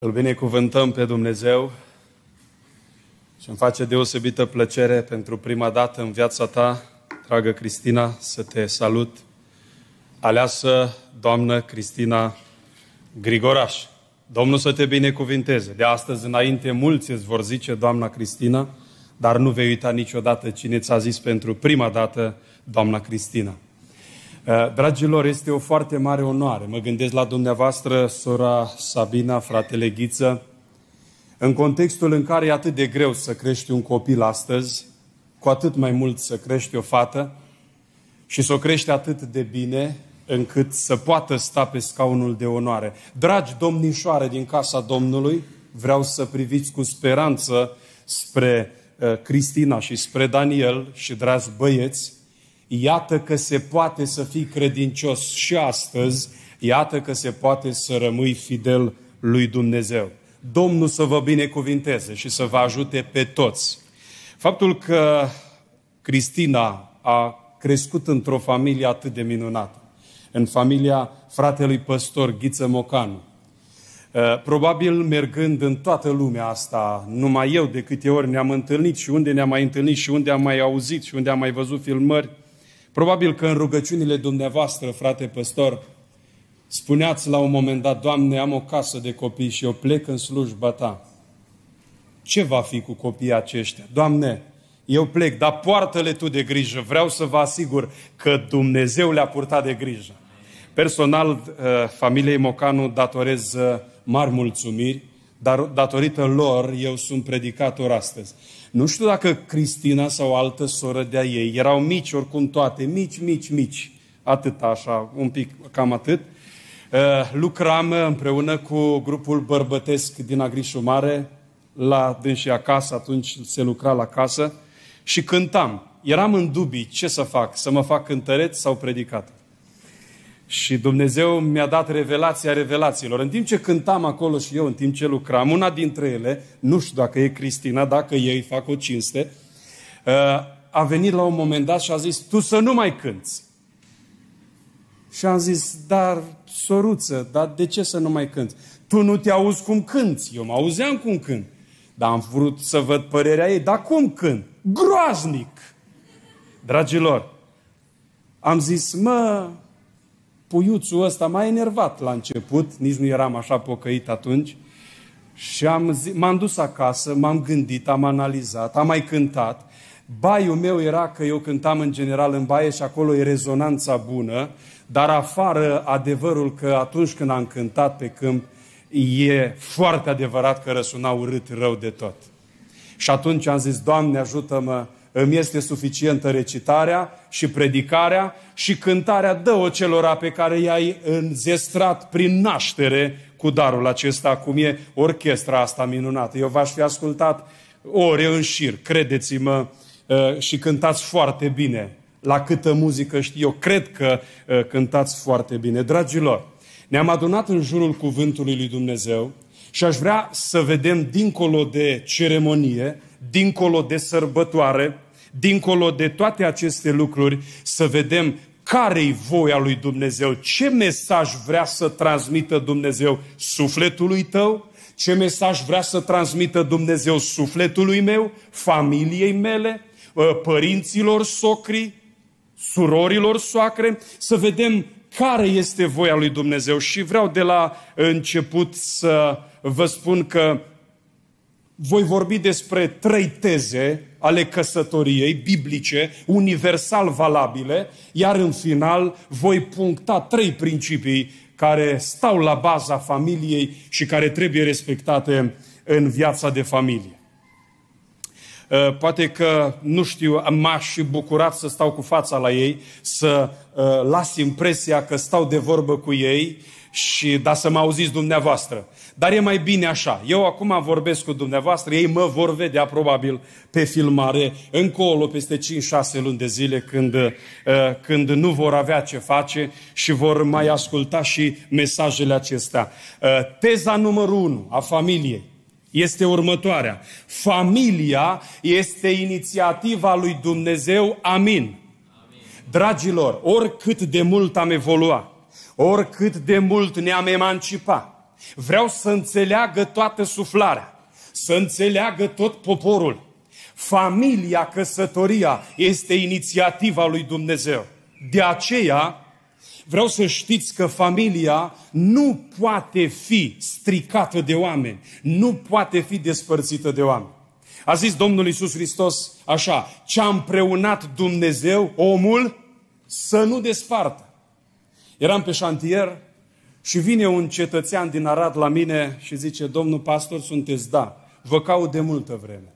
Îl binecuvântăm pe Dumnezeu și îmi face deosebită plăcere pentru prima dată în viața ta, dragă Cristina, să te salut, aleasă doamnă Cristina Grigoraș. Domnul să te binecuvinteze. De astăzi înainte mulți îți vor zice doamna Cristina, dar nu vei uita niciodată cine ți-a zis pentru prima dată doamna Cristina. Eh, dragilor, este o foarte mare onoare. Mă gândesc la dumneavoastră, sora Sabina, fratele Ghiță. În contextul în care e atât de greu să crești un copil astăzi, cu atât mai mult să crești o fată și să o crești atât de bine încât să poată sta pe scaunul de onoare. Dragi domnișoare din casa Domnului, vreau să priviți cu speranță spre eh, Cristina și spre Daniel și dragi băieți, Iată că se poate să fii credincios și astăzi, iată că se poate să rămâi fidel lui Dumnezeu. Domnul să vă binecuvinteze și să vă ajute pe toți. Faptul că Cristina a crescut într-o familie atât de minunată, în familia fratelui păstor Ghiță Mocanu, ă, Probabil mergând în toată lumea asta, numai eu de câte ori ne-am întâlnit și unde ne-am mai întâlnit și unde am mai auzit și unde am mai văzut filmări, Probabil că în rugăciunile dumneavoastră, frate păstor, spuneați la un moment dat, Doamne, am o casă de copii și eu plec în slujba Ta. Ce va fi cu copiii aceștia? Doamne, eu plec, dar poartă-le Tu de grijă. Vreau să vă asigur că Dumnezeu le-a purtat de grijă. Personal, uh, familiei Mocanu datorez uh, mari mulțumiri, dar datorită lor eu sunt predicator astăzi. Nu știu dacă Cristina sau altă soră de-a ei erau mici, oricum toate, mici, mici, mici, atât așa, un pic, cam atât. Uh, lucram uh, împreună cu grupul bărbătesc din Agrișul Mare, la dânsii acasă, atunci se lucra la casă, și cântam. Eram în dubii ce să fac, să mă fac cântăreț sau predicat. Și Dumnezeu mi-a dat revelația revelațiilor. În timp ce cântam acolo și eu, în timp ce lucram, una dintre ele, nu știu dacă e Cristina, dacă ei fac o cinste, uh, a venit la un moment dat și a zis, tu să nu mai cânți. Și am zis, dar, soruță, dar de ce să nu mai cânți? Tu nu te auzi cum cânți. Eu mă auzeam cum cânt. Dar am vrut să văd părerea ei. Dar cum cânt? Groaznic! Dragilor, am zis, mă, puiuțul ăsta m-a enervat la început, nici nu eram așa pocăit atunci. Și am zi, m-am dus acasă, m-am gândit, am analizat, am mai cântat. Baiul meu era că eu cântam în general în baie și acolo e rezonanța bună, dar afară adevărul că atunci când am cântat pe câmp, e foarte adevărat că răsuna urât rău de tot. Și atunci am zis, Doamne ajută-mă îmi este suficientă recitarea și predicarea și cântarea dă celora pe care i-ai înzestrat prin naștere cu darul acesta, cum e orchestra asta minunată. Eu v-aș fi ascultat ore în șir, credeți-mă, uh, și cântați foarte bine. La câtă muzică știu eu, cred că uh, cântați foarte bine. Dragilor, ne-am adunat în jurul cuvântului lui Dumnezeu și aș vrea să vedem dincolo de ceremonie, dincolo de sărbătoare, dincolo de toate aceste lucruri, să vedem care-i voia lui Dumnezeu, ce mesaj vrea să transmită Dumnezeu sufletului tău, ce mesaj vrea să transmită Dumnezeu sufletului meu, familiei mele, ă, părinților socri, surorilor soacre, să vedem care este voia lui Dumnezeu. Și vreau de la început să vă spun că voi vorbi despre trei teze ale căsătoriei biblice, universal valabile, iar în final voi puncta trei principii care stau la baza familiei și care trebuie respectate în viața de familie. Uh, poate că, nu știu, m-aș bucurat să stau cu fața la ei, să uh, las impresia că stau de vorbă cu ei, și da să mă auziți dumneavoastră. Dar e mai bine așa. Eu acum vorbesc cu dumneavoastră, ei mă vor vedea probabil pe filmare încolo peste 5-6 luni de zile când, uh, când nu vor avea ce face și vor mai asculta și mesajele acestea. Uh, teza numărul 1 a familiei este următoarea. Familia este inițiativa lui Dumnezeu. Amin. Amin. Dragilor, oricât de mult am evoluat, Oricât de mult ne-am emancipat, vreau să înțeleagă toată suflarea, să înțeleagă tot poporul. Familia, căsătoria este inițiativa lui Dumnezeu. De aceea, vreau să știți că familia nu poate fi stricată de oameni, nu poate fi despărțită de oameni. A zis Domnul Isus Hristos așa, ce a împreunat Dumnezeu, omul, să nu despartă. Eram pe șantier și vine un cetățean din Arad la mine și zice, domnul pastor, sunteți da, vă caut de multă vreme.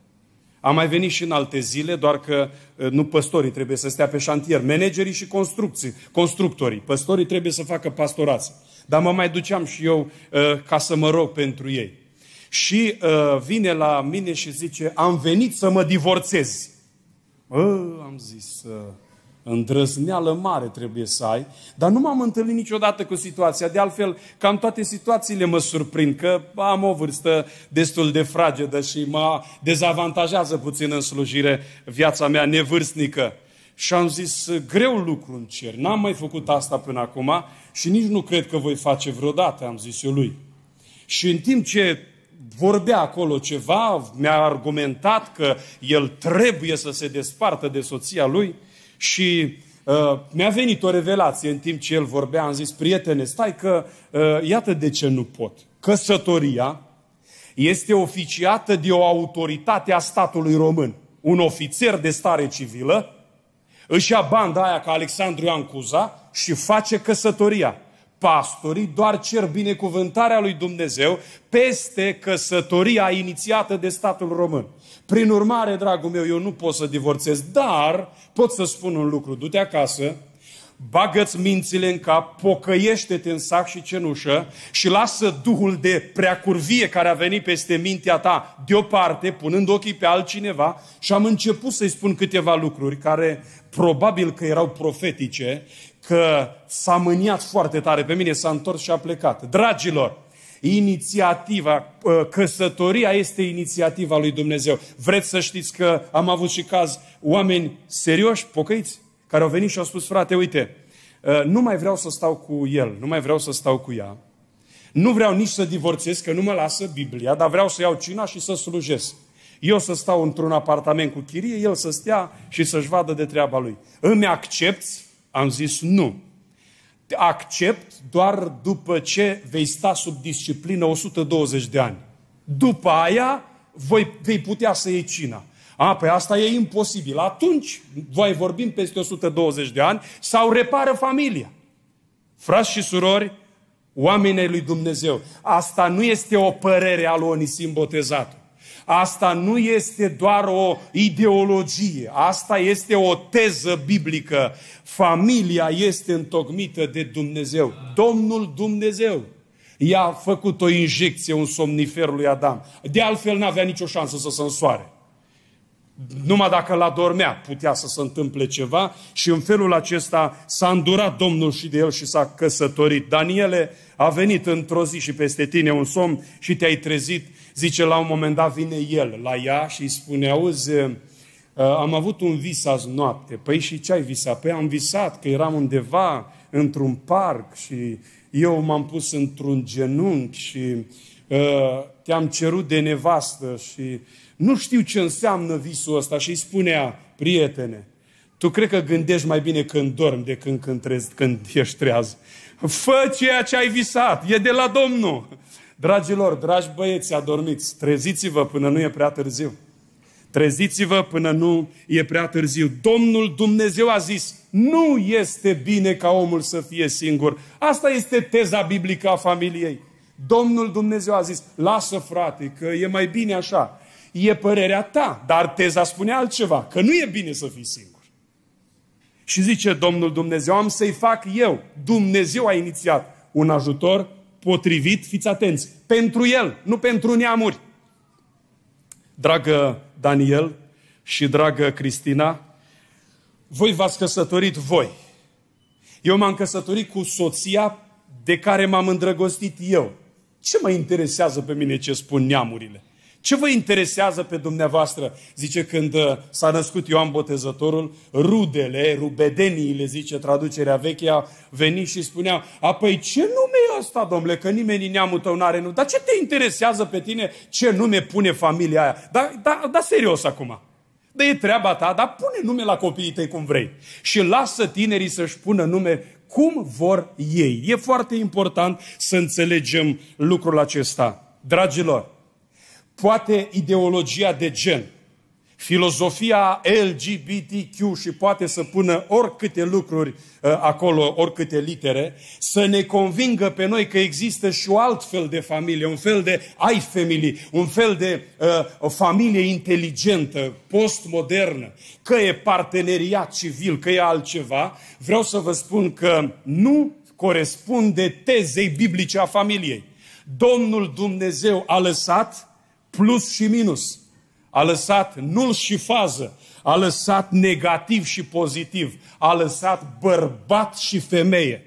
Am mai venit și în alte zile, doar că nu păstorii trebuie să stea pe șantier, managerii și construcții, constructorii. Păstorii trebuie să facă pastorații. Dar mă mai duceam și eu ca să mă rog pentru ei. Și vine la mine și zice, am venit să mă divorțez. Bă, am zis, Îndrăzneală mare trebuie să ai, dar nu m-am întâlnit niciodată cu situația. De altfel, cam toate situațiile mă surprind, că am o vârstă destul de fragedă și mă dezavantajează puțin în slujire viața mea nevârstnică. Și am zis, greu lucru în cer, n-am mai făcut asta până acum și nici nu cred că voi face vreodată, am zis eu lui. Și în timp ce vorbea acolo ceva, mi-a argumentat că el trebuie să se despartă de soția lui, și uh, mi-a venit o revelație în timp ce el vorbea, am zis, prietene, stai că uh, iată de ce nu pot. Căsătoria este oficiată de o autoritate a statului român. Un ofițer de stare civilă își ia banda aia ca Alexandru Iancuza și face căsătoria pastorii doar cer binecuvântarea lui Dumnezeu peste căsătoria inițiată de statul român. Prin urmare, dragul meu, eu nu pot să divorțez, dar pot să spun un lucru. Du-te acasă, bagă-ți mințile în cap, pocăiește-te în sac și cenușă și lasă Duhul de preacurvie care a venit peste mintea ta deoparte, punând ochii pe altcineva și am început să-i spun câteva lucruri care probabil că erau profetice că s-a mâniat foarte tare pe mine, s-a întors și a plecat. Dragilor, inițiativa, uh, căsătoria este inițiativa lui Dumnezeu. Vreți să știți că am avut și caz oameni serioși, pocăiți, care au venit și au spus, frate, uite, uh, nu mai vreau să stau cu el, nu mai vreau să stau cu ea, nu vreau nici să divorțez, că nu mă lasă Biblia, dar vreau să iau cina și să slujesc. Eu să stau într-un apartament cu chirie, el să stea și să-și vadă de treaba lui. Îmi accepti am zis nu. Te accept doar după ce vei sta sub disciplină 120 de ani. După aia voi, vei putea să iei cina. A, păi asta e imposibil. Atunci voi vorbim peste 120 de ani sau repară familia. Frați și surori, oamenii lui Dumnezeu. Asta nu este o părere a lui Onisim Botezatul. Asta nu este doar o ideologie, asta este o teză biblică. Familia este întocmită de Dumnezeu. Domnul Dumnezeu i-a făcut o injecție, un somnifer lui Adam. De altfel n-avea nicio șansă să se însoare. Numai dacă l-a dormea putea să se întâmple ceva și în felul acesta s-a îndurat Domnul și de el și s-a căsătorit. Daniele a venit într-o zi și peste tine un somn și te-ai trezit Zice, la un moment dat vine el la ea și îi spune, auzi, uh, am avut un vis azi noapte. Păi și ce ai visat? Păi am visat că eram undeva într-un parc și eu m-am pus într-un genunchi și uh, te-am cerut de nevastă și nu știu ce înseamnă visul ăsta. Și îi spunea, prietene, tu cred că gândești mai bine când dormi decât când, când, când ești treaz. Fă ceea ce ai visat, e de la Domnul. Dragilor, dragi băieți adormiți, treziți-vă până nu e prea târziu. Treziți-vă până nu e prea târziu. Domnul Dumnezeu a zis, nu este bine ca omul să fie singur. Asta este teza biblică a familiei. Domnul Dumnezeu a zis, lasă frate, că e mai bine așa. E părerea ta, dar teza spune altceva, că nu e bine să fii singur. Și zice Domnul Dumnezeu, am să-i fac eu. Dumnezeu a inițiat un ajutor potrivit, fiți atenți, pentru el, nu pentru neamuri. Dragă Daniel și dragă Cristina, voi v-ați căsătorit voi. Eu m-am căsătorit cu soția de care m-am îndrăgostit eu. Ce mă interesează pe mine ce spun neamurile? Ce vă interesează pe dumneavoastră? Zice, când uh, s-a născut Ioan Botezătorul, rudele, rubedeniile, zice traducerea veche, a venit și a, apoi ce nume e ăsta, domnule, că nimeni neamul tău n-are nume. Dar ce te interesează pe tine ce nume pune familia aia? Dar da, da, serios acum. Da, e treaba ta, dar pune nume la copiii tăi cum vrei. Și lasă tinerii să-și pună nume cum vor ei. E foarte important să înțelegem lucrul acesta. Dragilor, Poate ideologia de gen, filozofia LGBTQ și poate să pună oricâte lucruri uh, acolo, oricâte litere, să ne convingă pe noi că există și o alt fel de familie, un fel de i-family, un fel de uh, o familie inteligentă, postmodernă, că e parteneriat civil, că e altceva, vreau să vă spun că nu corespunde tezei biblice a familiei. Domnul Dumnezeu a lăsat plus și minus. A lăsat nul și fază. A lăsat negativ și pozitiv. A lăsat bărbat și femeie.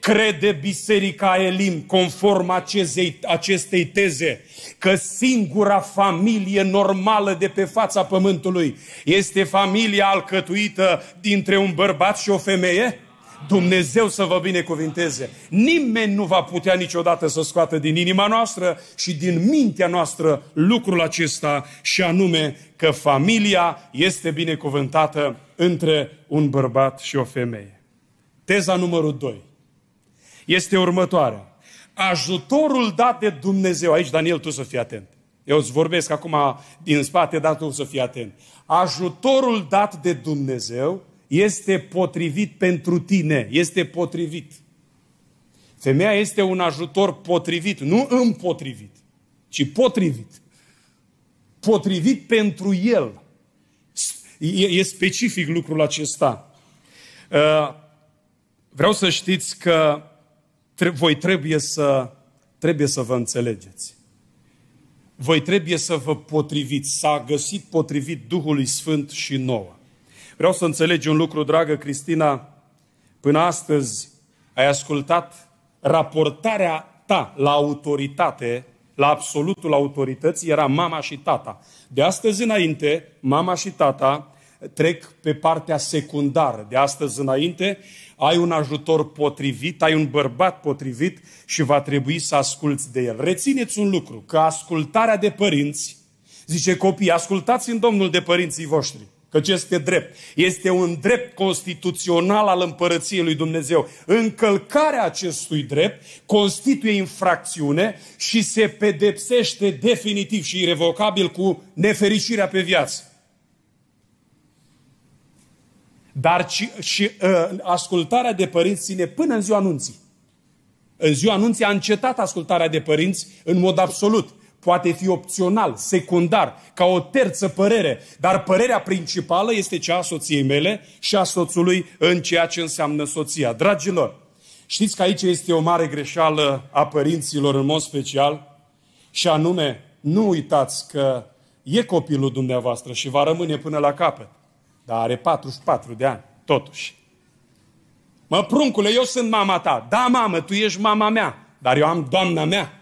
Crede Biserica Elim, conform acestei, acestei teze, că singura familie normală de pe fața pământului este familia alcătuită dintre un bărbat și o femeie? Dumnezeu să vă binecuvinteze. Nimeni nu va putea niciodată să scoată din inima noastră și din mintea noastră lucrul acesta și anume că familia este binecuvântată între un bărbat și o femeie. Teza numărul 2 este următoarea. Ajutorul dat de Dumnezeu, aici Daniel tu să fii atent, eu îți vorbesc acum din spate, dar tu să fii atent. Ajutorul dat de Dumnezeu este potrivit pentru tine, este potrivit. Femeia este un ajutor potrivit, nu împotrivit, ci potrivit. Potrivit pentru el. E, specific lucrul acesta. Uh, vreau să știți că voi trebuie să, trebuie să vă înțelegeți. Voi trebuie să vă potriviți. S-a găsit potrivit Duhului Sfânt și nouă. Vreau să înțelegi un lucru, dragă Cristina. Până astăzi ai ascultat raportarea ta la autoritate, la absolutul autorității, era mama și tata. De astăzi înainte, mama și tata trec pe partea secundară. De astăzi înainte, ai un ajutor potrivit, ai un bărbat potrivit și va trebui să asculți de el. Rețineți un lucru, că ascultarea de părinți, zice copii, ascultați în Domnul de părinții voștri. Căci este drept. Este un drept constituțional al împărăției lui Dumnezeu. Încălcarea acestui drept constituie infracțiune și se pedepsește definitiv și irrevocabil cu nefericirea pe viață. Dar și, și uh, ascultarea de părinți ține până în ziua anunții. În ziua anunții a încetat ascultarea de părinți în mod absolut poate fi opțional, secundar, ca o terță părere, dar părerea principală este cea a soției mele și a soțului în ceea ce înseamnă soția. Dragilor, știți că aici este o mare greșeală a părinților în mod special și anume, nu uitați că e copilul dumneavoastră și va rămâne până la capăt, dar are 44 de ani, totuși. Mă, pruncule, eu sunt mama ta. Da, mamă, tu ești mama mea, dar eu am doamna mea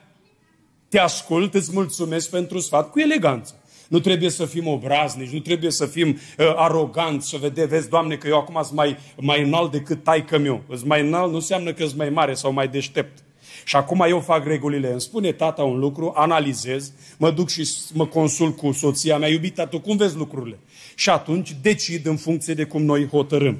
te ascult, îți mulțumesc pentru sfat cu eleganță. Nu trebuie să fim obraznici, nu trebuie să fim uh, aroganți, să vede, vezi, Doamne, că eu acum sunt mai, mai înalt decât taică meu. Îs mai înalt nu înseamnă că sunt mai mare sau mai deștept. Și acum eu fac regulile. Îmi spune tata un lucru, analizez, mă duc și mă consult cu soția mea, iubita, tu cum vezi lucrurile? Și atunci decid în funcție de cum noi hotărâm.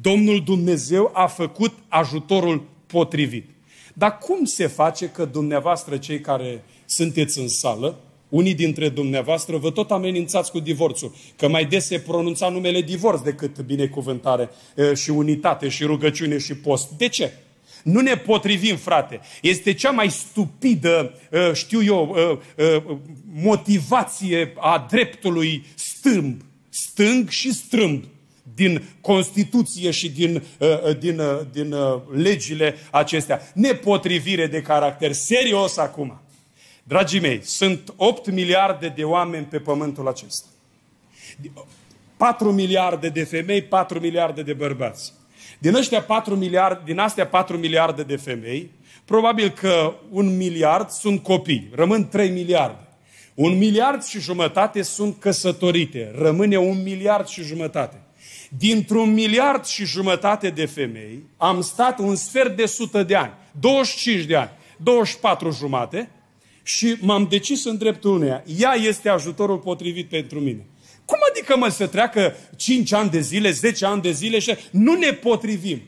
Domnul Dumnezeu a făcut ajutorul potrivit. Dar cum se face că dumneavoastră, cei care sunteți în sală, unii dintre dumneavoastră vă tot amenințați cu divorțul, că mai des se pronunța numele divorț decât binecuvântare și unitate și rugăciune și post. De ce? Nu ne potrivim, frate. Este cea mai stupidă, știu eu, motivație a dreptului stâmb. Stâng și strâmb din Constituție și din, uh, uh, din, uh, din legile acestea. Nepotrivire de caracter. Serios acum. Dragii mei, sunt 8 miliarde de oameni pe pământul acesta. 4 miliarde de femei, 4 miliarde de bărbați. Din, ăștia 4 miliarde, din astea 4 miliarde de femei, probabil că un miliard sunt copii, rămân 3 miliarde. Un miliard și jumătate sunt căsătorite, rămâne un miliard și jumătate. Dintr-un miliard și jumătate de femei, am stat un sfert de sută de ani, 25 de ani, 24 jumate, și m-am decis în dreptul uneia. Ea este ajutorul potrivit pentru mine. Cum adică mă să treacă 5 ani de zile, 10 ani de zile și nu ne potrivim?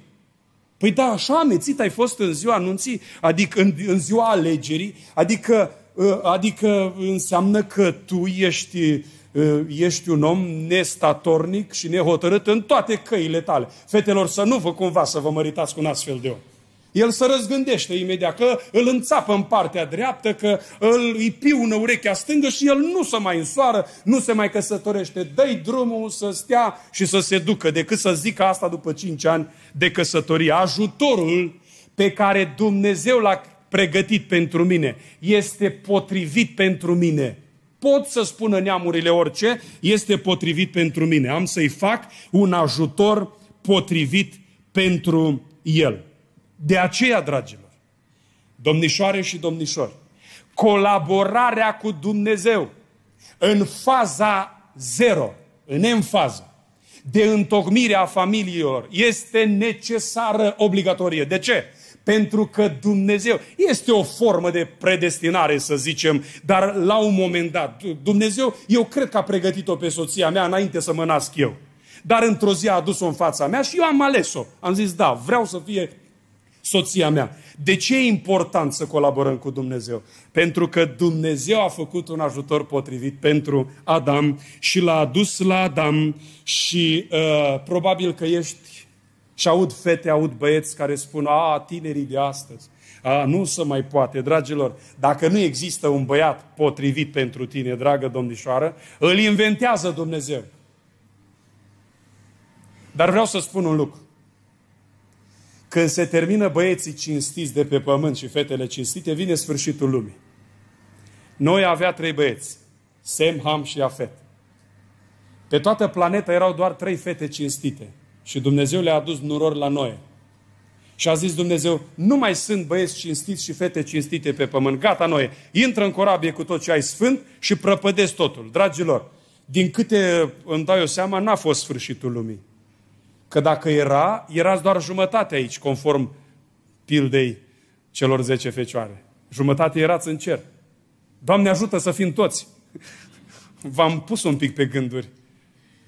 Păi da, așa amețit ai fost în ziua anunții, adică în, în ziua alegerii, adică, ă, adică înseamnă că tu ești Ă, ești un om nestatornic și nehotărât în toate căile tale. Fetelor, să nu vă cumva să vă măritați cu un astfel de om. El se răzgândește imediat că îl înțapă în partea dreaptă, că îl îi piună urechea stângă și el nu se mai însoară, nu se mai căsătorește. dă drumul să stea și să se ducă, decât să zică asta după 5 ani de căsătorie. Ajutorul pe care Dumnezeu l-a pregătit pentru mine este potrivit pentru mine pot să spună neamurile orice, este potrivit pentru mine. Am să-i fac un ajutor potrivit pentru el. De aceea, dragilor, domnișoare și domnișori, colaborarea cu Dumnezeu în faza zero, în enfază, de întocmirea familiilor este necesară, obligatorie. De ce? Pentru că Dumnezeu este o formă de predestinare, să zicem, dar la un moment dat, Dumnezeu, eu cred că a pregătit-o pe soția mea înainte să mă nasc eu. Dar într-o zi a adus-o în fața mea și eu am ales-o. Am zis, da, vreau să fie soția mea. De ce e important să colaborăm cu Dumnezeu? Pentru că Dumnezeu a făcut un ajutor potrivit pentru Adam și l-a adus la Adam și uh, probabil că ești și aud fete, aud băieți care spun, a, tinerii de astăzi, a, nu se mai poate, dragilor. Dacă nu există un băiat potrivit pentru tine, dragă domnișoară, îl inventează Dumnezeu. Dar vreau să spun un lucru. Când se termină băieții cinstiți de pe pământ și fetele cinstite, vine sfârșitul lumii. Noi avea trei băieți, Sem, Ham și Afet. Pe toată planeta erau doar trei fete cinstite – și Dumnezeu le-a adus nuror la noi. Și a zis Dumnezeu, nu mai sunt băieți cinstiți și fete cinstite pe pământ. Gata noi, intră în corabie cu tot ce ai sfânt și prăpădesc totul. Dragilor, din câte îmi dau eu seama, n-a fost sfârșitul lumii. Că dacă era, erați doar jumătate aici, conform pildei celor zece fecioare. Jumătate erați în cer. Doamne ajută să fim toți! V-am pus un pic pe gânduri.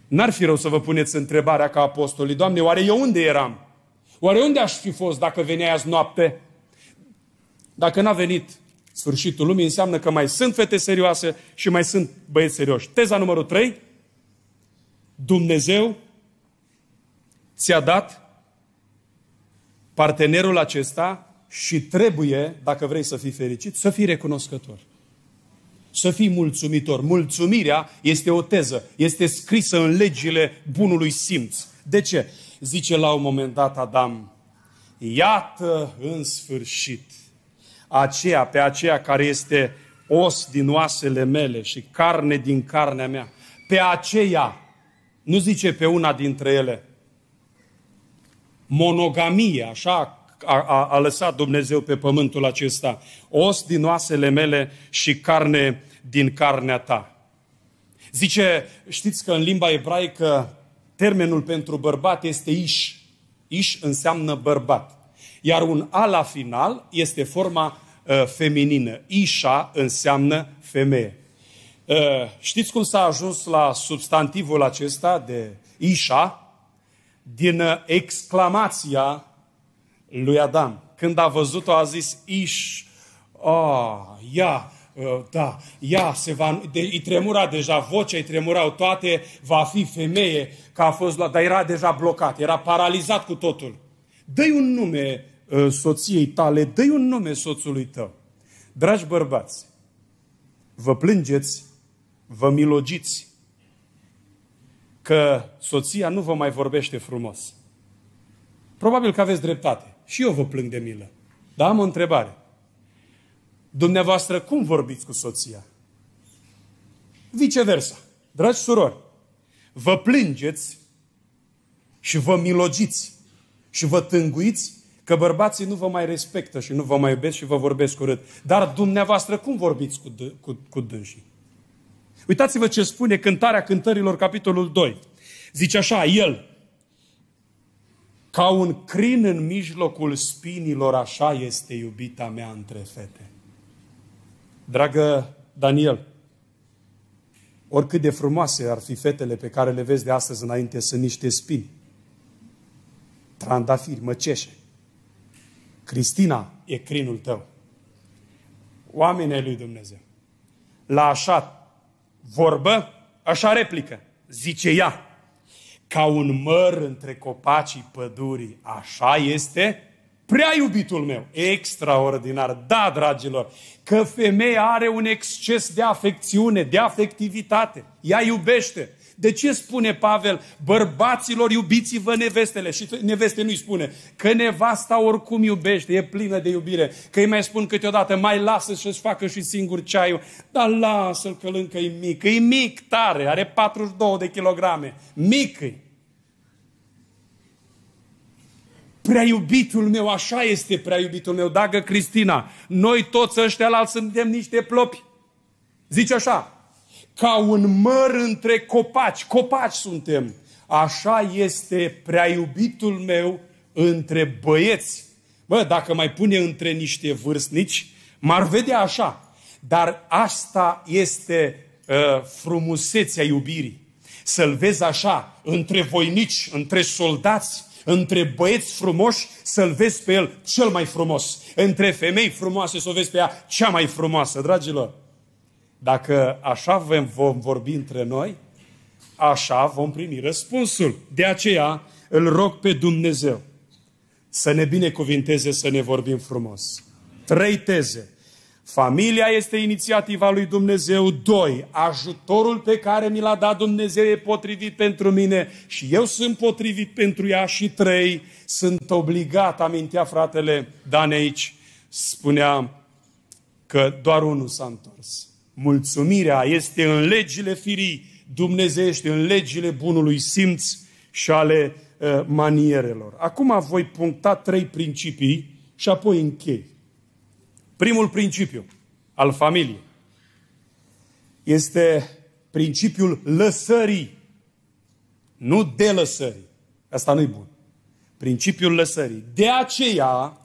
N-ar fi rău să vă puneți întrebarea ca apostolii, Doamne, oare eu unde eram? Oare unde aș fi fost dacă venea azi noapte? Dacă n-a venit sfârșitul lumii, înseamnă că mai sunt fete serioase și mai sunt băieți serioși. Teza numărul 3, Dumnezeu ți-a dat partenerul acesta și trebuie, dacă vrei să fii fericit, să fii recunoscător să fii mulțumitor. Mulțumirea este o teză, este scrisă în legile bunului simț. De ce? Zice la un moment dat Adam, iată în sfârșit aceea, pe aceea care este os din oasele mele și carne din carnea mea, pe aceea, nu zice pe una dintre ele, monogamie, așa, a, a, a lăsat Dumnezeu pe pământul acesta. Os din oasele mele și carne din carnea ta. Zice, știți că în limba ebraică termenul pentru bărbat este ish. Ish înseamnă bărbat. Iar un a la final este forma uh, feminină. Isha înseamnă femeie. Uh, știți cum s-a ajuns la substantivul acesta de isha? Din uh, exclamația lui Adam. Când a văzut-o, a zis, Iș, oh, ia, uh, da, ea se va, de, îi tremura deja vocea, îi tremurau toate, va fi femeie, că a fost luat, dar era deja blocat, era paralizat cu totul. Dă-i un nume uh, soției tale, dă-i un nume soțului tău. Dragi bărbați, vă plângeți, vă milogiți că soția nu vă mai vorbește frumos. Probabil că aveți dreptate și eu vă plâng de milă. Dar am o întrebare. Dumneavoastră, cum vorbiți cu soția? Viceversa. Dragi surori, vă plângeți și vă milogiți și vă tânguiți că bărbații nu vă mai respectă și nu vă mai iubesc și vă vorbesc urât. Dar dumneavoastră cum vorbiți cu, cu, cu dânsii? Uitați-vă ce spune Cântarea Cântărilor, capitolul 2. Zice așa, el, ca un crin în mijlocul spinilor, așa este iubita mea între fete. Dragă Daniel, oricât de frumoase ar fi fetele pe care le vezi de astăzi înainte, sunt niște spini. Trandafiri, măceșe. Cristina e crinul tău. Oamenii lui Dumnezeu. La așa vorbă, așa replică. Zice ea, ca un măr între copacii pădurii. Așa este prea iubitul meu. Extraordinar. Da, dragilor, că femeia are un exces de afecțiune, de afectivitate. Ea iubește. De ce spune Pavel, bărbaților iubiți-vă nevestele? Și neveste nu-i spune că nevasta oricum iubește, e plină de iubire. Că îi mai spun câteodată, mai lasă să-și facă și singur ceaiul. Dar lasă-l că încă e mic. E mic tare, are 42 de kilograme. Mic -i. prea iubitul meu, așa este prea iubitul meu, dagă Cristina. Noi toți ăștia la suntem niște plopi. Zice așa, ca un măr între copaci. Copaci suntem. Așa este prea iubitul meu între băieți. Bă, dacă mai pune între niște vârstnici, m-ar vedea așa. Dar asta este uh, frumusețea iubirii. Să-l vezi așa, între voinici, între soldați, între băieți frumoși, să-l vezi pe el cel mai frumos. Între femei frumoase, să o vezi pe ea cea mai frumoasă, dragilor. Dacă așa vom vorbi între noi, așa vom primi răspunsul. De aceea îl rog pe Dumnezeu să ne binecuvinteze, să ne vorbim frumos. Trei teze. Familia este inițiativa lui Dumnezeu. Doi, ajutorul pe care mi l-a dat Dumnezeu e potrivit pentru mine și eu sunt potrivit pentru ea. Și trei, sunt obligat, amintea fratele Dan aici, spunea că doar unul s-a întors. Mulțumirea este în legile firii dumnezeiești, în legile bunului simț și ale uh, manierelor. Acum voi puncta trei principii și apoi închei. Primul principiu al familiei este principiul lăsării, nu de delăsării. Asta nu-i bun. Principiul lăsării. De aceea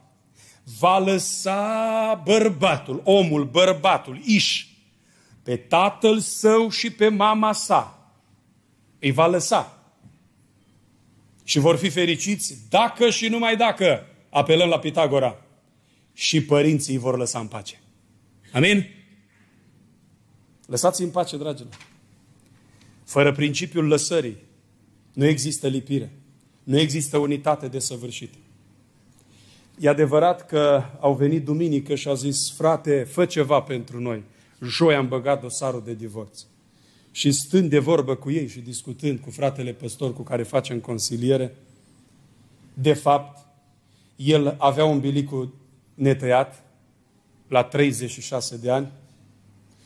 va lăsa bărbatul, omul, bărbatul, iși, pe tatăl său și pe mama sa. Îi va lăsa. Și vor fi fericiți dacă și numai dacă apelăm la Pitagora. Și părinții îi vor lăsa în pace. Amin? Lăsați în pace, dragilor. Fără principiul lăsării nu există lipire. Nu există unitate de săvârșit. E adevărat că au venit duminică și au zis, frate, fă ceva pentru noi joi am băgat dosarul de divorț. Și stând de vorbă cu ei și discutând cu fratele păstor cu care facem consiliere, de fapt, el avea un bilicul netăiat la 36 de ani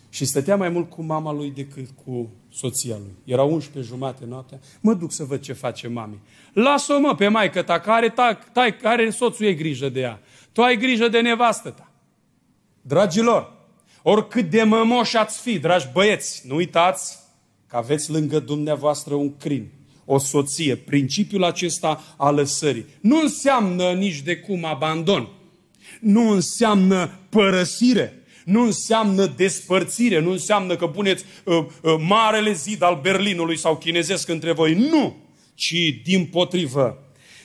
și stătea mai mult cu mama lui decât cu soția lui. Era 11 jumate noaptea. Mă duc să văd ce face mami. Lasă-o mă pe maică ta, care, ta, ta, care soțul e grijă de ea. Tu ai grijă de nevastă ta. Dragilor, Oricât de mămoși ați fi, dragi băieți, nu uitați că aveți lângă dumneavoastră un crin, o soție. Principiul acesta al lăsării nu înseamnă nici de cum abandon, nu înseamnă părăsire, nu înseamnă despărțire, nu înseamnă că puneți uh, uh, marele zid al Berlinului sau chinezesc între voi. Nu! Ci din potrivă.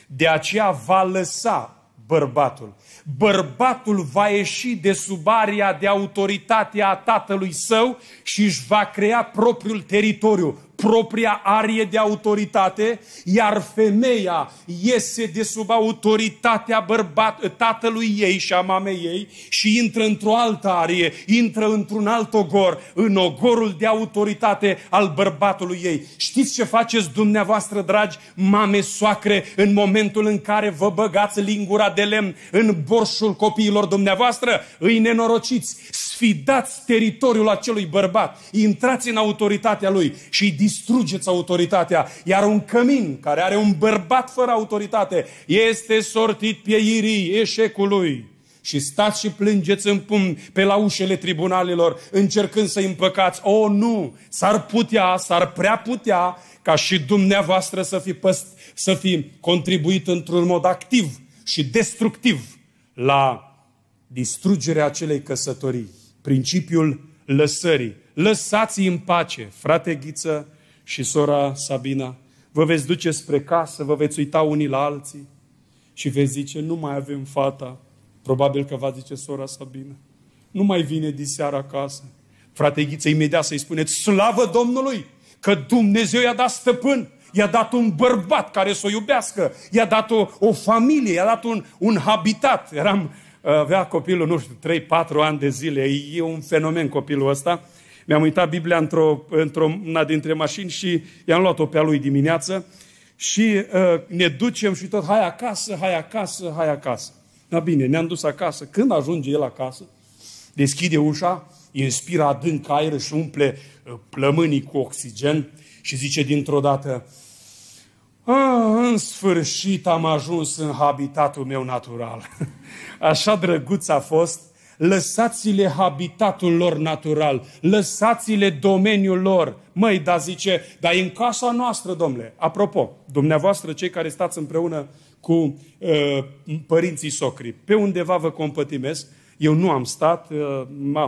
De aceea va lăsa bărbatul bărbatul va ieși de sub aria de autoritate a tatălui său și își va crea propriul teritoriu propria arie de autoritate, iar femeia iese de sub autoritatea bărbat, tatălui ei și a mamei ei și intră într-o altă arie, intră într-un alt ogor, în ogorul de autoritate al bărbatului ei. Știți ce faceți dumneavoastră, dragi mame soacre, în momentul în care vă băgați lingura de lemn în borșul copiilor dumneavoastră? Îi nenorociți, sfidați teritoriul acelui bărbat, intrați în autoritatea lui și îi distrugeți autoritatea. Iar un cămin care are un bărbat fără autoritate este sortit pieirii eșecului. Și stați și plângeți în pumn pe la ușele tribunalelor, încercând să-i împăcați. O, nu! S-ar putea, s-ar prea putea ca și dumneavoastră să fi, păst, să fi contribuit într-un mod activ și destructiv la distrugerea acelei căsătorii. Principiul lăsării. Lăsați-i în pace, frate Ghiță, și sora Sabina, vă veți duce spre casă, vă veți uita unii la alții și veți zice, nu mai avem fata, probabil că va zice sora Sabina, nu mai vine din seara acasă. Frate Ghiță, imediat să-i spuneți, slavă Domnului, că Dumnezeu i-a dat stăpân, i-a dat un bărbat care să o iubească, i-a dat o, o familie, i-a dat un, un habitat. Eram, avea copilul, nu știu, 3-4 ani de zile, e un fenomen copilul ăsta. Mi-am uitat Biblia într-o, într-una dintre mașini și i-am luat-o pe-a lui dimineață și uh, ne ducem și tot, hai acasă, hai acasă, hai acasă. Da bine, ne-am dus acasă. Când ajunge el acasă, deschide ușa, inspira adânc aer și umple uh, plămânii cu oxigen și zice dintr-o dată, în sfârșit am ajuns în habitatul meu natural. Așa drăguț a fost lăsați-le habitatul lor natural, lăsați-le domeniul lor. Măi, da zice, dar în casa noastră, domnule, apropo, dumneavoastră, cei care stați împreună cu uh, părinții socri, pe undeva vă compătimesc, eu nu am stat, uh,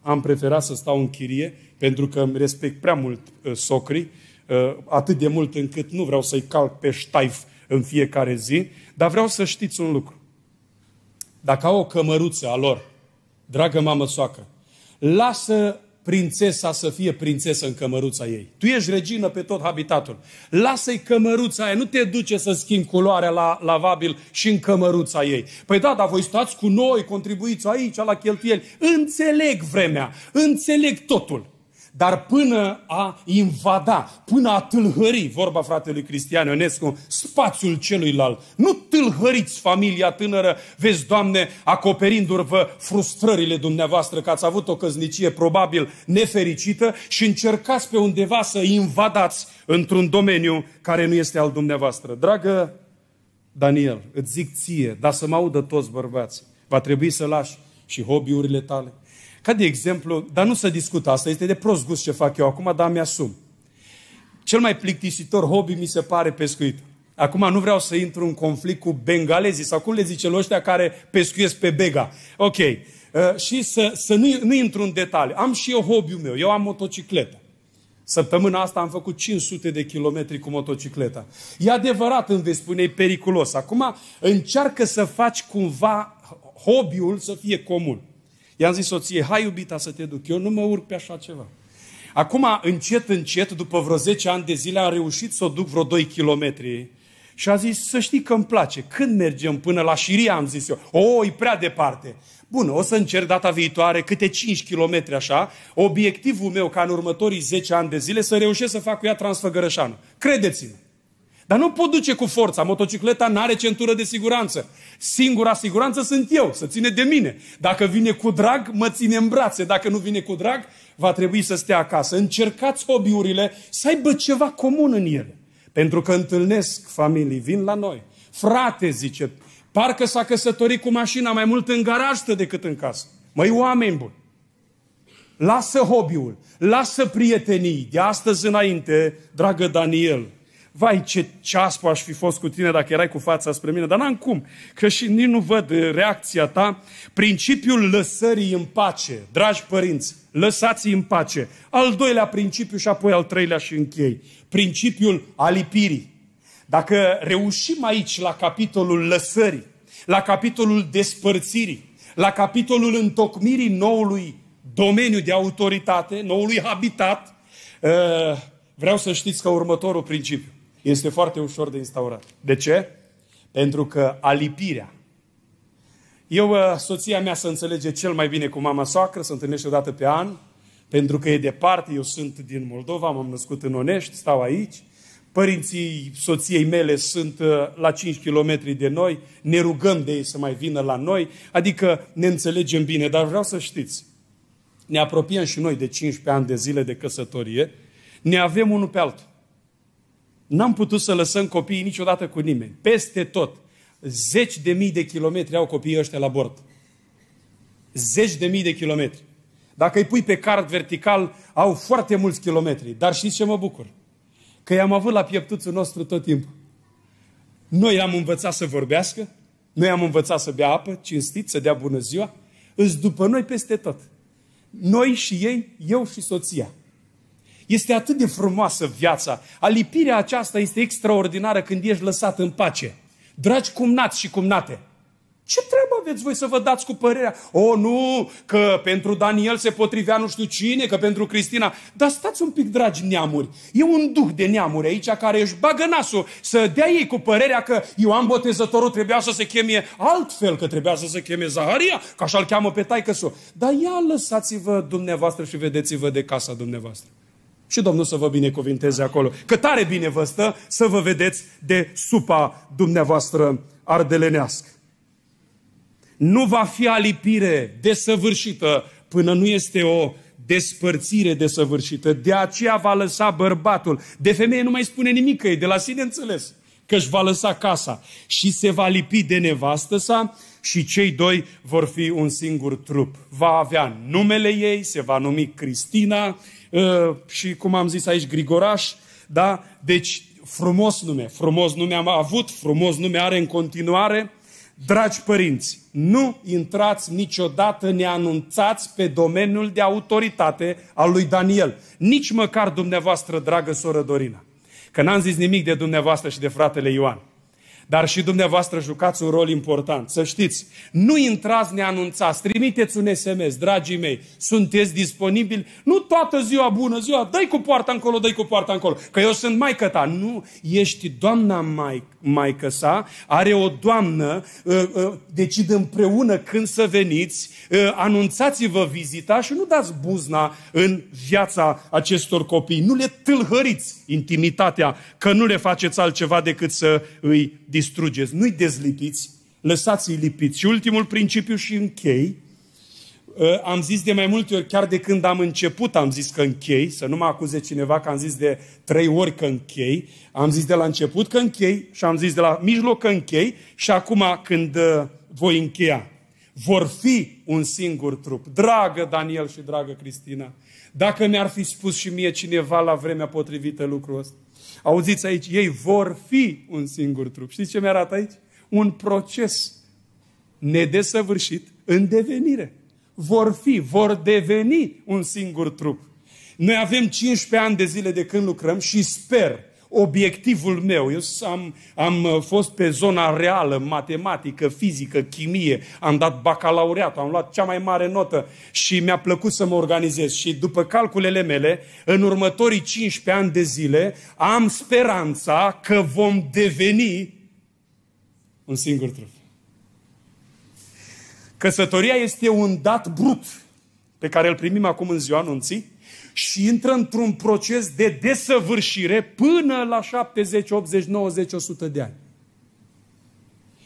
am preferat să stau în chirie, pentru că îmi respect prea mult uh, socrii, uh, atât de mult încât nu vreau să-i calc pe ștaif în fiecare zi, dar vreau să știți un lucru. Dacă au o cămăruță a lor dragă mamă soacră, lasă prințesa să fie prințesă în cămăruța ei. Tu ești regină pe tot habitatul. Lasă-i cămăruța aia, nu te duce să schimbi culoarea la lavabil și în cămăruța ei. Păi da, dar voi stați cu noi, contribuiți aici, la cheltuieli. Înțeleg vremea, înțeleg totul dar până a invada, până a tâlhări, vorba fratelui Cristian Ionescu, spațiul celuilalt. Nu tâlhăriți familia tânără, vezi, Doamne, acoperindu-vă frustrările dumneavoastră că ați avut o căznicie probabil nefericită și încercați pe undeva să invadați într-un domeniu care nu este al dumneavoastră. Dragă Daniel, îți zic ție, dar să mă audă toți bărbații, va trebui să lași și hobby-urile tale, ca de exemplu, dar nu să discut asta, este de prost gust ce fac eu acum, dar mi-asum. Cel mai plictisitor hobby mi se pare pescuit. Acum nu vreau să intru în conflict cu bengalezii sau cum le zice ăștia care pescuiesc pe bega. Ok. Uh, și să, să nu, nu intru în detalii. Am și eu hobby meu. Eu am motocicletă. Săptămâna asta am făcut 500 de kilometri cu motocicleta. E adevărat, îmi vei spune, e periculos. Acum încearcă să faci cumva hobby-ul să fie comun. I-am zis soție, hai iubita să te duc, eu nu mă urc pe așa ceva. Acum, încet, încet, după vreo 10 ani de zile, am reușit să o duc vreo 2 kilometri. Și a zis, să știi că îmi place. Când mergem până la Șiria, am zis eu. O, e prea departe. Bun, o să încerc data viitoare câte 5 km așa. Obiectivul meu ca în următorii 10 ani de zile să reușesc să fac cu ea Transfăgărășanul. Credeți-mă. Dar nu pot duce cu forța. Motocicleta nu are centură de siguranță. Singura siguranță sunt eu, să ține de mine. Dacă vine cu drag, mă ține în brațe. Dacă nu vine cu drag, va trebui să stea acasă. Încercați hobby-urile să aibă ceva comun în ele. Pentru că întâlnesc familii, vin la noi. Frate, zice, parcă s-a căsătorit cu mașina mai mult în garaj decât în casă. Măi, oameni buni, lasă hobby-ul, lasă prietenii de astăzi înainte, dragă Daniel, vai ce ceaspă aș fi fost cu tine dacă erai cu fața spre mine, dar n-am cum, că și nici nu văd eh, reacția ta. Principiul lăsării în pace, dragi părinți, lăsați în pace. Al doilea principiu și apoi al treilea și închei. Principiul alipirii. Dacă reușim aici la capitolul lăsării, la capitolul despărțirii, la capitolul întocmirii noului domeniu de autoritate, noului habitat, eh, vreau să știți că următorul principiu este foarte ușor de instaurat. De ce? Pentru că alipirea. Eu, uh, soția mea se înțelege cel mai bine cu mama soacră, se întâlnește o dată pe an, pentru că e departe, eu sunt din Moldova, m-am născut în Onești, stau aici. Părinții soției mele sunt uh, la 5 km de noi, ne rugăm de ei să mai vină la noi, adică ne înțelegem bine, dar vreau să știți, ne apropiem și noi de 15 ani de zile de căsătorie, ne avem unul pe altul. N-am putut să lăsăm copiii niciodată cu nimeni. Peste tot. Zeci de mii de kilometri au copiii ăștia la bord. Zeci de mii de kilometri. Dacă îi pui pe card vertical, au foarte mulți kilometri. Dar știți ce mă bucur? Că i-am avut la pieptuțul nostru tot timpul. Noi am învățat să vorbească, noi am învățat să bea apă, cinstit, să dea bună ziua, îți după noi peste tot. Noi și ei, eu și soția. Este atât de frumoasă viața. Alipirea aceasta este extraordinară când ești lăsat în pace. Dragi cumnați și cumnate, ce treabă aveți voi să vă dați cu părerea? O, nu, că pentru Daniel se potrivea nu știu cine, că pentru Cristina. Dar stați un pic, dragi neamuri. E un duh de neamuri aici care își bagă nasul să dea ei cu părerea că Ioan Botezătorul trebuia să se cheme altfel, că trebuia să se cheme Zaharia, că așa-l cheamă pe taică Dar ia lăsați-vă dumneavoastră și vedeți-vă de casa dumneavoastră. Și Domnul să vă binecuvinteze acolo. Că tare bine vă stă să vă vedeți de supa dumneavoastră ardelenească. Nu va fi alipire desăvârșită până nu este o despărțire desăvârșită. De aceea va lăsa bărbatul. De femeie nu mai spune nimic, că e de la sine înțeles că își va lăsa casa și se va lipi de nevastă sa și cei doi vor fi un singur trup. Va avea numele ei, se va numi Cristina, Uh, și, cum am zis aici, Grigoraș, da? Deci, frumos nume, frumos nume am avut, frumos nume are în continuare. Dragi părinți, nu intrați niciodată neanunțați pe domeniul de autoritate al lui Daniel. Nici măcar dumneavoastră, dragă soră Dorina. Că n-am zis nimic de dumneavoastră și de fratele Ioan. Dar și dumneavoastră jucați un rol important. Să știți, nu intrați neanunțați, trimiteți un SMS, dragii mei, sunteți disponibili, nu toată ziua bună ziua, dai cu poarta încolo, dai cu poarta încolo, că eu sunt maică ta. Nu, ești doamna mai, maică sa, are o doamnă, ă, ă, decid împreună când să veniți, ă, anunțați-vă vizita și nu dați buzna în viața acestor copii. Nu le tâlhăriți intimitatea, că nu le faceți altceva decât să îi distrugeți, nu-i dezlipiți, lăsați-i lipiți. Și ultimul principiu și închei, ă, am zis de mai multe ori, chiar de când am început am zis că închei, să nu mă acuze cineva că am zis de trei ori că închei, am zis de la început că închei și am zis de la mijloc că închei și acum când ă, voi încheia. Vor fi un singur trup. Dragă Daniel și dragă Cristina, dacă mi-ar fi spus și mie cineva la vremea potrivită lucrul ăsta, Auziți aici, ei vor fi un singur trup. Știți ce mi-arată aici? Un proces nedesăvârșit în devenire. Vor fi, vor deveni un singur trup. Noi avem 15 ani de zile de când lucrăm și sper obiectivul meu. Eu am, am uh, fost pe zona reală, matematică, fizică, chimie, am dat bacalaureat, am luat cea mai mare notă și mi-a plăcut să mă organizez. Și după calculele mele, în următorii 15 ani de zile, am speranța că vom deveni un singur trup. Căsătoria este un dat brut pe care îl primim acum în ziua anunții, și intră într-un proces de desăvârșire până la 70, 80, 90, 100 de ani.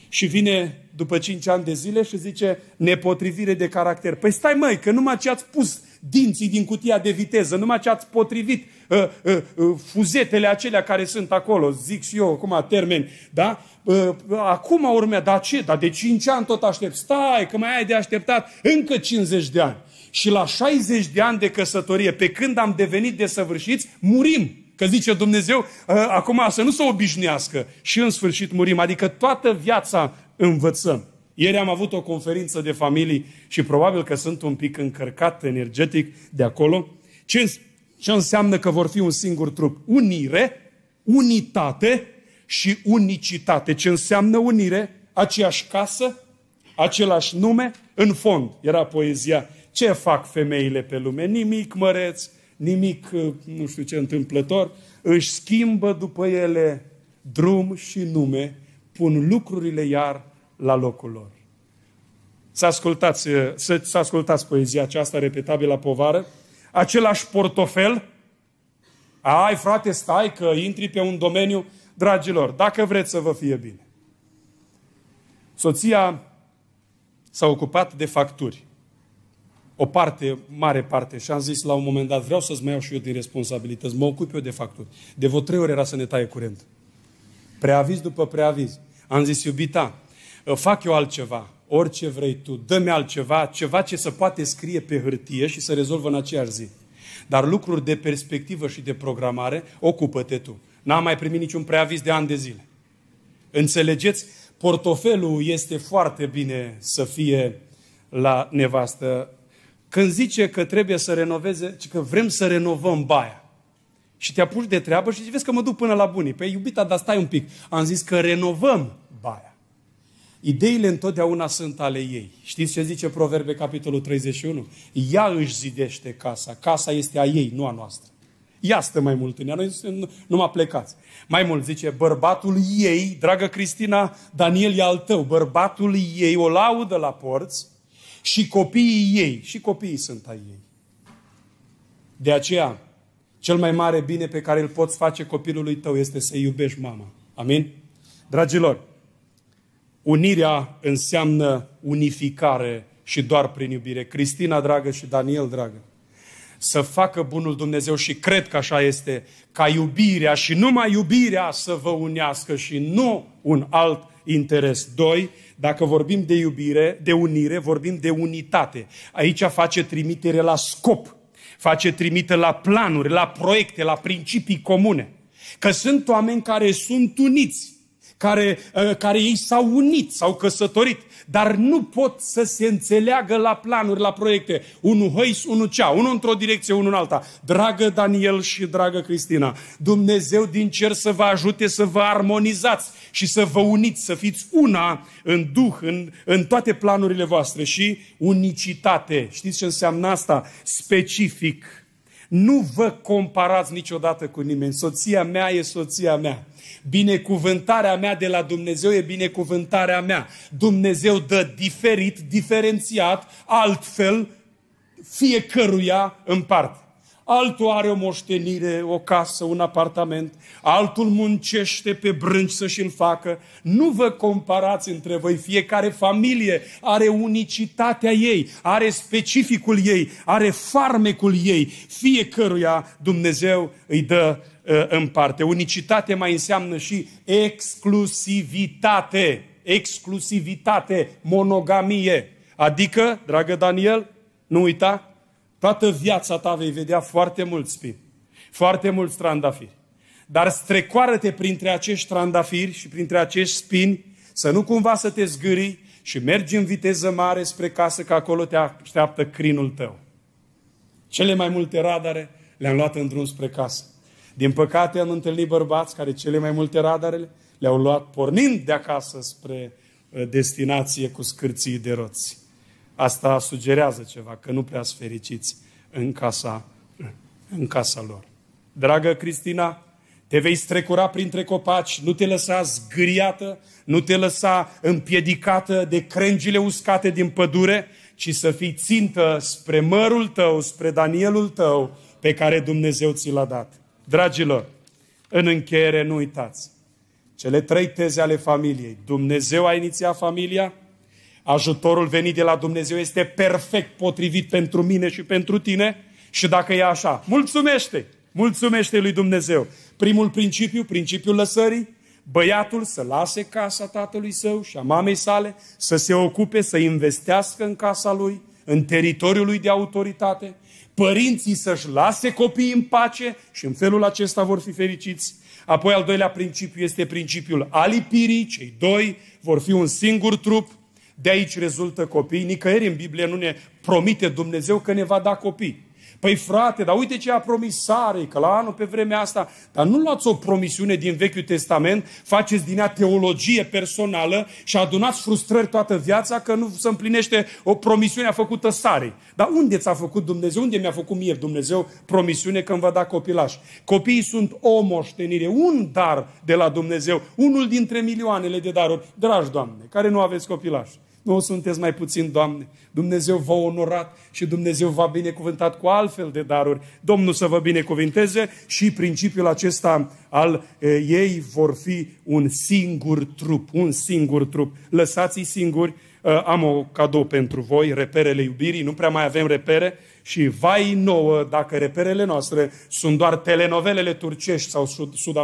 Și vine după 5 ani de zile și zice nepotrivire de caracter. Păi stai măi, că numai ce ați pus dinții din cutia de viteză, numai ce ați potrivit uh, uh, uh, fuzetele acelea care sunt acolo, zic și eu acum termen, da? Uh, uh, acum urmea, dar ce? Dar de 5 ani tot aștept. Stai, că mai ai de așteptat încă 50 de ani și la 60 de ani de căsătorie, pe când am devenit desăvârșiți, murim. Că zice Dumnezeu, ă, acum să nu se obișnuiască. Și în sfârșit murim, adică toată viața învățăm. Ieri am avut o conferință de familii și probabil că sunt un pic încărcat energetic de acolo. Ce, ce înseamnă că vor fi un singur trup? Unire, unitate și unicitate. Ce înseamnă unire? Aceeași casă, același nume, în fond era poezia ce fac femeile pe lume? Nimic măreț, nimic, uh, nu știu ce, întâmplător. Își schimbă după ele drum și nume, pun lucrurile iar la locul lor. Să ascultați, uh, să, să ascultați poezia aceasta repetabilă la povară. Același portofel. Ai, frate, stai că intri pe un domeniu. Dragilor, dacă vreți să vă fie bine. Soția s-a ocupat de facturi o parte, mare parte, și am zis la un moment dat, vreau să-ți mai iau și eu din responsabilități, mă ocup eu de facturi. De vreo trei ori era să ne taie curent. Preaviz după preaviz. Am zis, iubita, fac eu altceva, orice vrei tu, dă-mi altceva, ceva ce să poate scrie pe hârtie și să rezolvă în aceeași zi. Dar lucruri de perspectivă și de programare, ocupă-te tu. N-am mai primit niciun preaviz de ani de zile. Înțelegeți? Portofelul este foarte bine să fie la nevastă când zice că trebuie să renoveze, că vrem să renovăm baia. Și te apuci de treabă și zici, vezi că mă duc până la bunii. Pe păi, iubita, dar stai un pic. Am zis că renovăm baia. Ideile întotdeauna sunt ale ei. Știți ce zice Proverbe, capitolul 31? Ea își zidește casa. Casa este a ei, nu a noastră. Ia stă mai mult în ea. Noi numai plecați. Mai mult zice, bărbatul ei, dragă Cristina, Daniel e al tău, bărbatul ei o laudă la porți, și copiii ei. Și copiii sunt ai ei. De aceea, cel mai mare bine pe care îl poți face copilului tău este să iubești mama. Amin? Dragilor, unirea înseamnă unificare și doar prin iubire. Cristina, dragă, și Daniel, dragă, să facă bunul Dumnezeu și cred că așa este, ca iubirea și numai iubirea să vă unească și nu un alt interes. Doi, dacă vorbim de iubire, de unire, vorbim de unitate. Aici face trimitere la scop, face trimitere la planuri, la proiecte, la principii comune. Că sunt oameni care sunt uniți care, uh, care ei s-au unit, s-au căsătorit, dar nu pot să se înțeleagă la planuri, la proiecte. Unul hăis, unul cea, unul într-o direcție, unul în alta. Dragă Daniel și dragă Cristina, Dumnezeu din cer să vă ajute să vă armonizați și să vă uniți, să fiți una în Duh, în, în toate planurile voastre și unicitate. Știți ce înseamnă asta? Specific. Nu vă comparați niciodată cu nimeni. Soția mea e soția mea. Binecuvântarea mea de la Dumnezeu e binecuvântarea mea. Dumnezeu dă diferit, diferențiat, altfel, fiecăruia în parte. Altul are o moștenire, o casă, un apartament, altul muncește pe brânci să și-l facă. Nu vă comparați între voi, fiecare familie are unicitatea ei, are specificul ei, are farmecul ei, fiecăruia Dumnezeu îi dă Uh, în parte. Unicitate mai înseamnă și exclusivitate. Exclusivitate, monogamie. Adică, dragă Daniel, nu uita, toată viața ta vei vedea foarte mulți spini, foarte mulți trandafiri. Dar strecoară-te printre acești trandafiri și printre acești spini, să nu cumva să te zgârii și mergi în viteză mare spre casă, că acolo te așteaptă crinul tău. Cele mai multe radare le-am luat în drum spre casă. Din păcate am întâlnit bărbați care cele mai multe radarele le-au luat pornind de acasă spre uh, destinație cu scârții de roți. Asta sugerează ceva, că nu prea sunt fericiți în casa, în casa lor. Dragă Cristina, te vei strecura printre copaci, nu te lăsa zgâriată, nu te lăsa împiedicată de crengile uscate din pădure, ci să fii țintă spre mărul tău, spre Danielul tău, pe care Dumnezeu ți l-a dat. Dragilor, în încheiere nu uitați, cele trei teze ale familiei. Dumnezeu a inițiat familia, ajutorul venit de la Dumnezeu este perfect potrivit pentru mine și pentru tine și dacă e așa, mulțumește! Mulțumește lui Dumnezeu. Primul principiu, principiul lăsării, băiatul să lase casa tatălui său și a mamei sale, să se ocupe, să investească în casa lui, în teritoriul lui de autoritate, părinții să-și lase copiii în pace și în felul acesta vor fi fericiți. Apoi al doilea principiu este principiul alipirii, cei doi vor fi un singur trup, de aici rezultă copii. Nicăieri în Biblie nu ne promite Dumnezeu că ne va da copii. Păi frate, dar uite ce a promisare, că la anul pe vremea asta, dar nu luați o promisiune din Vechiul Testament, faceți din ea teologie personală și adunați frustrări toată viața că nu se împlinește o promisiune făcută sare. Dar unde ți-a făcut Dumnezeu? Unde mi-a făcut mie Dumnezeu promisiune că îmi va da copilaș? Copiii sunt o moștenire, un dar de la Dumnezeu, unul dintre milioanele de daruri, dragi Doamne, care nu aveți copilași. Nu sunteți mai puțin, Doamne. Dumnezeu v-a onorat și Dumnezeu v-a binecuvântat cu altfel de daruri. Domnul să vă binecuvinteze și principiul acesta al e, ei vor fi un singur trup, un singur trup. Lăsați-i singuri, am o cadou pentru voi, reperele iubirii, nu prea mai avem repere, și vai nouă dacă reperele noastre sunt doar telenovelele turcești sau sud- sud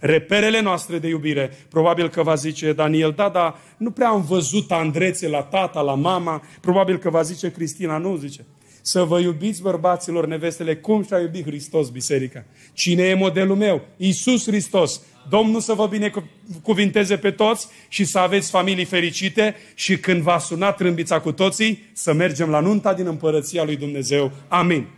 Reperele noastre de iubire, probabil că va zice Daniel, da, dar nu prea am văzut andrețe la tata, la mama, probabil că va zice Cristina, nu, zice. Să vă iubiți, bărbaților, nevestele, cum și-a iubit Hristos biserica. Cine e modelul meu? Iisus Hristos. Domnul să vă binecuvinteze pe toți și să aveți familii fericite și când va suna trâmbița cu toții, să mergem la nunta din împărăția lui Dumnezeu. Amin.